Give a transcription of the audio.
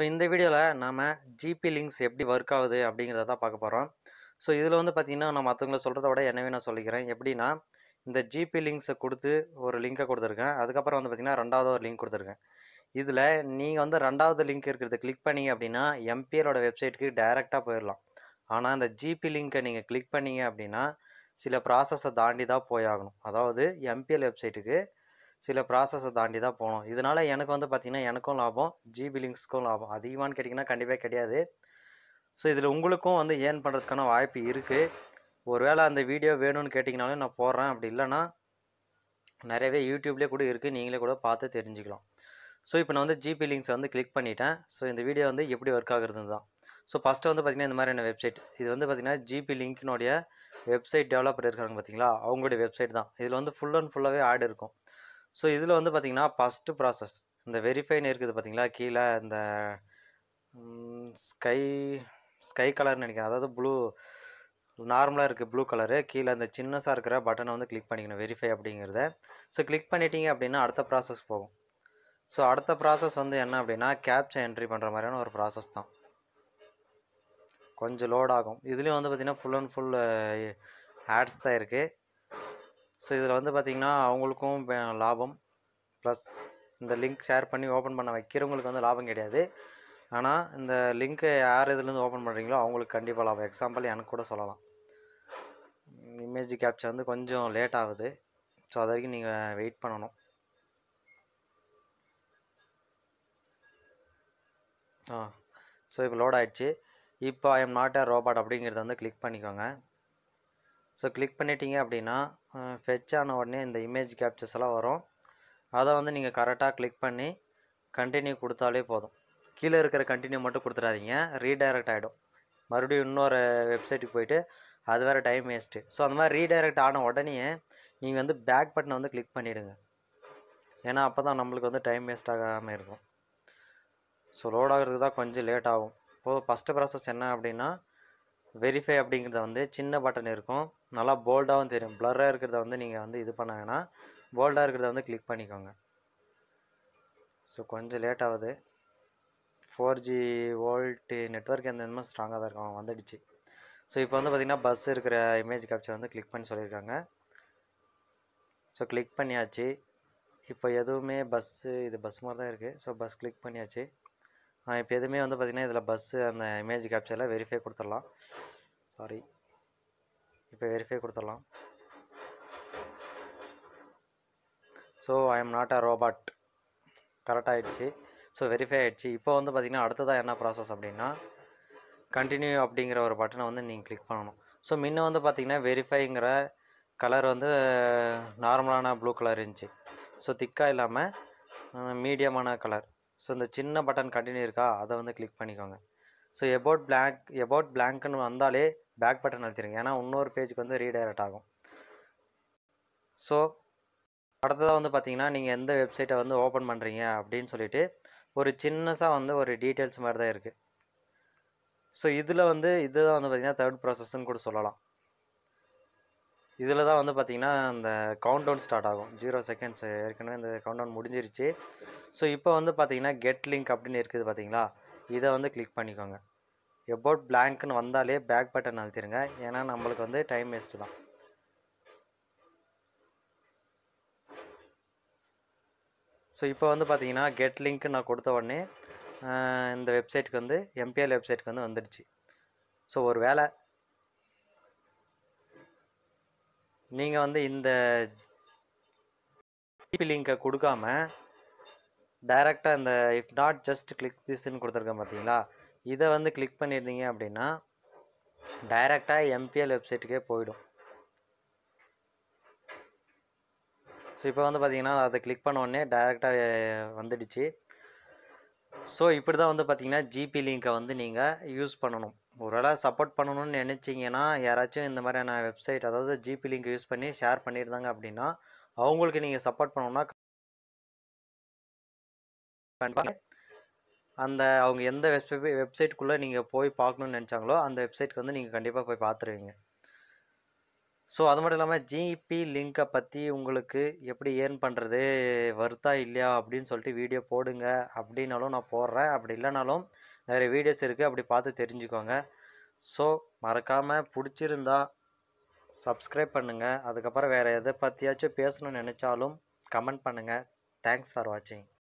so இந்த வீடியோவில் நாம் ஜிபி லிங்க்ஸ் எப்படி ஒர்க் ஆகுது அப்படிங்கிறத தான் பார்க்க போகிறோம் ஸோ இதில் வந்து பார்த்திங்கன்னா நான் மற்றவங்கள சொல்கிறத விட என்ன நான் சொல்லிக்கிறேன் எப்படின்னா இந்த ஜிபி லிங்க்ஸை கொடுத்து ஒரு லிங்கை கொடுத்துருக்கேன் அதுக்கப்புறம் வந்து பார்த்திங்கன்னா ரெண்டாவது ஒரு லிங்க் கொடுத்துருக்கேன் இதில் நீங்கள் வந்து ரெண்டாவது லிங்க் இருக்கிறத கிளிக் பண்ணிங்க அப்படின்னா எம்பிஆரோட வெப்சைட்டுக்கு டைரெக்டாக போயிடலாம் ஆனால் அந்த ஜிபி லிங்க்கை நீங்கள் கிளிக் பண்ணிங்க அப்படின்னா சில ப்ராசஸை தாண்டி தான் போயாகணும் அதாவது எம்பிஎல் வெப்சைட்டுக்கு சில ப்ராசஸை தாண்டி தான் போகணும் இதனால் எனக்கு வந்து பார்த்திங்கன்னா எனக்கும் லாபம் ஜிபி லிங்க்ஸ்க்கும் லாபம் அதிகமானு கேட்டிங்கன்னா கண்டிப்பாக கிடையாது ஸோ இதில் உங்களுக்கும் வந்து ஏர்ன் பண்ணுறதுக்கான வாய்ப்பு இருக்குது ஒருவேளை அந்த வீடியோ வேணும்னு கேட்டிங்கனாலும் நான் போடுறேன் அப்படி இல்லைன்னா நிறையவே யூடியூப்லேயே கூட இருக்குது நீங்களே கூட பார்த்து தெரிஞ்சுக்கலாம் ஸோ இப்போ நான் வந்து ஜிபி லிங்க்ஸ் வந்து கிளிக் பண்ணிட்டேன் ஸோ இந்த வீடியோ வந்து எப்படி ஒர்க் ஆகுறது தான் ஸோ ஃபஸ்ட்டு வந்து பார்த்திங்கன்னா இந்த மாதிரியான வெப்சைட் இது வந்து பார்த்திங்கன்னா ஜிபி லிங்க்கினுடைய வெப்சைட் டெவலப்பர் இருக்காங்க பார்த்தீங்களா அவங்களுடைய வெப்சைட் தான் இதில் வந்து ஃபுல் அண்ட் ஃபுல்லாகவே ஆட் இருக்கும் ஸோ இதில் வந்து பார்த்திங்கன்னா ஃபஸ்ட்டு ப்ராசஸ் இந்த வெரிஃபைன்னு இருக்குது பார்த்திங்களா கீழே இந்த ஸ்கை ஸ்கை கலர்னு நினைக்கிறேன் அதாவது ப்ளூ நார்மலாக இருக்குது ப்ளூ கலரு கீழே அந்த சின்னஸாக இருக்கிற பட்டனை வந்து கிளிக் பண்ணிக்கணும் வெரிஃபை அப்படிங்கிறத ஸோ கிளிக் பண்ணிட்டீங்க அப்படின்னா அடுத்த ப்ராசஸ் போகும் ஸோ அடுத்த ப்ராசஸ் வந்து என்ன அப்படின்னா கேப்சா என்ட்ரி பண்ணுற மாதிரியான ஒரு ப்ராசஸ் தான் கொஞ்சம் லோட் ஆகும் இதுலேயும் வந்து பார்த்திங்கன்னா ஃபுல் அண்ட் ஃபுல் ஆட்ஸ் தான் இருக்குது ஸோ இதில் வந்து பார்த்திங்கன்னா அவங்களுக்கும் லாபம் ப்ளஸ் இந்த லிங்க் ஷேர் பண்ணி ஓப்பன் பண்ண வைக்கிறவங்களுக்கு வந்து லாபம் கிடையாது ஆனால் இந்த லிங்க்கை யார் இதுலேருந்து ஓப்பன் பண்ணுறீங்களோ அவங்களுக்கு கண்டிப்பாக லாபம் எக்ஸாம்பிள் எனக்கு கூட சொல்லலாம் இமேஜ் கேப்ச்சர் வந்து கொஞ்சம் லேட் ஆகுது ஸோ அது வரைக்கும் நீங்கள் வெயிட் பண்ணணும் ஆ ஸோ இப்போ லோட் ஆகிடுச்சு இப்போ I am not a robot அப்படிங்கிறத வந்து கிளிக் பண்ணிக்கோங்க ஸோ கிளிக் பண்ணிட்டீங்க அப்படின்னா ஃபெச் ஆன உடனே இந்த இமேஜ் கேப்சர்ஸ் எல்லாம் வரும் அதை வந்து நீங்கள் கரெக்டாக கிளிக் பண்ணி கண்டினியூ கொடுத்தாலே போதும் கீழே இருக்கிற கண்டினியூ மட்டும் கொடுத்துடாதீங்க ரீடைரக்ட் ஆகிடும் மறுபடியும் இன்னொரு வெப்சைட்டுக்கு போயிட்டு அது வேறு டைம் வேஸ்ட்டு ஸோ அந்த மாதிரி ரீடைரக்ட் ஆன உடனே நீங்கள் வந்து பேக் பட்டனை வந்து கிளிக் பண்ணிவிடுங்க ஏன்னா அப்போ தான் நம்மளுக்கு வந்து டைம் வேஸ்ட் ஆகாமல் இருக்கும் ஸோ லோட் ஆகிறதுக்கு தான் கொஞ்சம் லேட் ஆகும் இப்போது ஃபஸ்ட்டு ப்ராசஸ் என்ன அப்படின்னா வெரிஃபை அப்படிங்கிறத வந்து சின்ன பட்டன் இருக்கும் நல்லா போல்டாகவும் தெரியும் ப்ளராக இருக்கிறத வந்து நீங்கள் வந்து இது பண்ண வேணாம் போல்டாக இருக்கிறத வந்து கிளிக் பண்ணிக்கோங்க ஸோ கொஞ்சம் லேட் ஆகுது ஃபோர் ஜி வோல்ட்டு நெட்ஒர்க் எந்த விதமாக ஸ்ட்ராங்காக தான் இருக்கும் வந்துடுச்சு ஸோ இப்போ வந்து பார்த்திங்கன்னா பஸ் இருக்கிற இமேஜ் கேப்சர் வந்து கிளிக் பண்ணி சொல்லியிருக்காங்க ஸோ கிளிக் பண்ணியாச்சு இப்போ எதுவுமே பஸ்ஸு இது பஸ் மாதிரி தான் இருக்குது ஸோ பஸ் கிளிக் பண்ணியாச்சு இப்போ எதுவுமே வந்து பார்த்திங்கன்னா இதில் பஸ்ஸு அந்த இமேஜ் கேப்ச்சரில் வெரிஃபை கொடுத்துடலாம் சாரி இப்போ வெரிஃபை கொடுத்துடலாம் so I am not a robot கரெக்டாக ஆகிடுச்சு ஸோ வெரிஃபை ஆகிடுச்சு இப்போ வந்து பார்த்திங்கன்னா அடுத்ததாக என்ன ப்ராசஸ் அப்படின்னா கண்டினியூ அப்படிங்கிற ஒரு பட்டனை வந்து நீங்கள் கிளிக் பண்ணணும் ஸோ முன்ன வந்து பார்த்திங்கன்னா வெரிஃபைங்கிற கலர் வந்து நார்மலான ப்ளூ கலர் இருந்துச்சு ஸோ திக்காக இல்லாமல் மீடியமான கலர் ஸோ இந்த சின்ன பட்டன் கண்டினியூ இருக்கா அதை வந்து கிளிக் பண்ணிக்கோங்க ஸோ எபவுட் பிளாங்க் எபவுட் பிளாங்க்னு வந்தாலே பேக் பட்டன் அழுத்திடுங்க ஏன்னா இன்னொரு பேஜுக்கு வந்து ரீடைரக்ட் ஆகும் ஸோ அடுத்ததாக வந்து பார்த்தீங்கன்னா நீங்கள் எந்த வெப்சைட்டை வந்து ஓப்பன் பண்ணுறீங்க அப்படின்னு சொல்லிட்டு ஒரு சின்னஸாக வந்து ஒரு டீட்டெயில்ஸ் மாதிரி தான் இருக்குது ஸோ இதில் வந்து இதுதான் வந்து பார்த்திங்கன்னா தேர்ட் ப்ராசஸ்ன்னு கூட சொல்லலாம் இதில் தான் வந்து பார்த்திங்கன்னா அந்த கவுண்டவுன் ஸ்டார்ட் ஆகும் ஜீரோ செகண்ட்ஸ் ஏற்கனவே இந்த கவுண்டவுன் முடிஞ்சிருச்சு ஸோ இப்போ வந்து பார்த்திங்கன்னா கெட் லிங்க் அப்படின்னு இருக்குது பார்த்தீங்களா இதை வந்து கிளிக் பண்ணிக்கோங்க எபவுட் பிளாங்க்னு வந்தாலே பேக் பட்டன் அழுத்திடுங்க ஏன்னா நம்மளுக்கு வந்து டைம் வேஸ்ட்டு தான் ஸோ இப்போ வந்து பார்த்தீங்கன்னா கெட் லிங்க் நான் கொடுத்த உடனே இந்த வெப்சைட்டுக்கு வந்து எம்பிஎல் வெப்சைட்டுக்கு வந்து வந்துடுச்சு ஸோ ஒரு வேலை நீங்கள் வந்து இந்த ஜிபி லிங்கை கொடுக்காம டைரெக்டாக இந்த இஃப் நாட் ஜஸ்ட் கிளிக் திஸ்ன்னு கொடுத்துருக்கேன் பார்த்தீங்களா இதை வந்து கிளிக் பண்ணியிருந்தீங்க அப்படின்னா டைரெக்டாக எம்பிஎல் வெப்சைட்டுக்கே போயிடும் ஸோ இப்போ வந்து பார்த்தீங்கன்னா அதை கிளிக் பண்ண உடனே டைரெக்டாக வந்துடுச்சு ஸோ இப்படி தான் வந்து பார்த்தீங்கன்னா ஜிபி லிங்க்கை வந்து நீங்கள் யூஸ் பண்ணணும் ஒருவேளை சப்போர்ட் பண்ணணும்னு நினச்சிங்கன்னா யாராச்சும் இந்த மாதிரியான வெப்சைட் அதாவது ஜிபி லிங்க் யூஸ் பண்ணி ஷேர் பண்ணியிருந்தாங்க அப்படின்னா அவங்களுக்கு நீங்கள் சப்போர்ட் பண்ணணும்னா அந்த அவங்க எந்த வெப்சை வெப்சைட்டுக்குள்ளே நீங்கள் போய் பார்க்கணுன்னு நினச்சாங்களோ அந்த வெப்சைட்க்கு வந்து நீங்கள் கண்டிப்பாக போய் பார்த்துருவீங்க ஸோ அது மட்டும் இல்லாமல் ஜிபி லிங்கை பற்றி உங்களுக்கு எப்படி ஏர்ன் பண்ணுறது வருத்தா இல்லையா அப்படின்னு சொல்லிட்டு வீடியோ போடுங்க அப்படின்னாலும் நான் போடுறேன் அப்படி இல்லைனாலும் நிறைய வீடியோஸ் இருக்குது அப்படி பார்த்து தெரிஞ்சுக்கோங்க ஸோ மறக்காமல் பிடிச்சிருந்தா சப்ஸ்கிரைப் பண்ணுங்கள் அதுக்கப்புறம் வேறு எதை பற்றியாச்சும் பேசணும்னு நினச்சாலும் கமெண்ட் பண்ணுங்கள் தேங்க்ஸ் ஃபார் வாட்சிங்